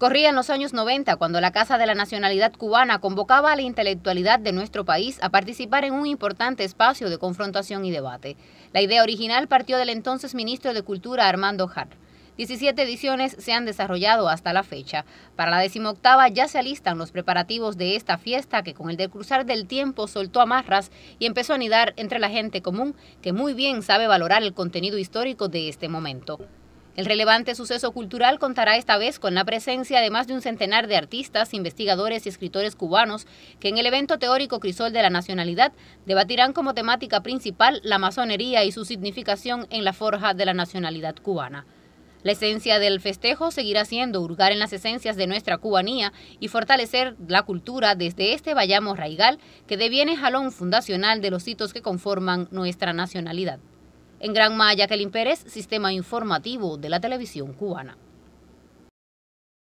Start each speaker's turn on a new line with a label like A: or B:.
A: Corría en los años 90 cuando la Casa de la Nacionalidad Cubana convocaba a la intelectualidad de nuestro país a participar en un importante espacio de confrontación y debate. La idea original partió del entonces ministro de Cultura Armando Hart. 17 ediciones se han desarrollado hasta la fecha. Para la decimoctava ya se alistan los preparativos de esta fiesta que con el de cruzar del tiempo soltó amarras y empezó a anidar entre la gente común que muy bien sabe valorar el contenido histórico de este momento. El relevante suceso cultural contará esta vez con la presencia de más de un centenar de artistas, investigadores y escritores cubanos que en el evento teórico Crisol de la Nacionalidad debatirán como temática principal la masonería y su significación en la forja de la nacionalidad cubana. La esencia del festejo seguirá siendo hurgar en las esencias de nuestra cubanía y fortalecer la cultura desde este vallamo raigal que deviene jalón fundacional de los hitos que conforman nuestra nacionalidad. En Gran Maya, el Pérez, Sistema Informativo de la Televisión Cubana.